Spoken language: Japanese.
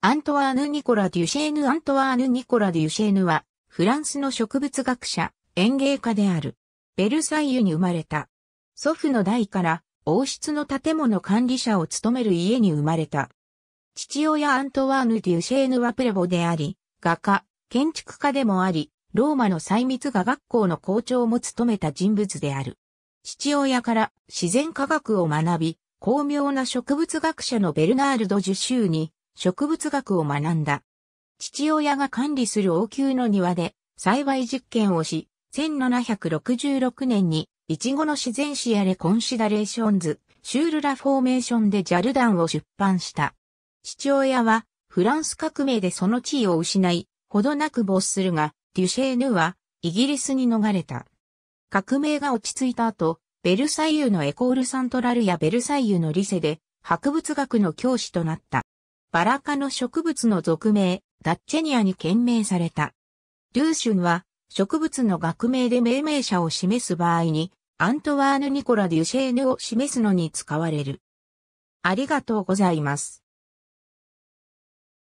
アントワーヌ・ニコラ・デュシェーヌ・アントワーヌ・ニコラ・デュシェーヌは、フランスの植物学者、園芸家である。ベルサイユに生まれた。祖父の代から、王室の建物管理者を務める家に生まれた。父親アントワーヌ・デュシェーヌはプレボであり、画家、建築家でもあり、ローマの細密画学校の校長も務めた人物である。父親から自然科学を学び、巧妙な植物学者のベルナールド・ジュシューに植物学を学んだ。父親が管理する王宮の庭で栽培実験をし、1766年にイチゴの自然史やレコンシダレーションズ、シュールラフォーメーションでジャルダンを出版した。父親はフランス革命でその地位を失い、ほどなく没するが、デュシェーヌはイギリスに逃れた。革命が落ち着いた後、ベルサイユのエコールサントラルやベルサイユのリセで博物学の教師となった。バラ科の植物の俗名、ダッチェニアに献名された。ルーシュンは、植物の学名で命名者を示す場合に、アントワーヌ・ニコラ・デュシェーヌを示すのに使われる。ありがとうございます。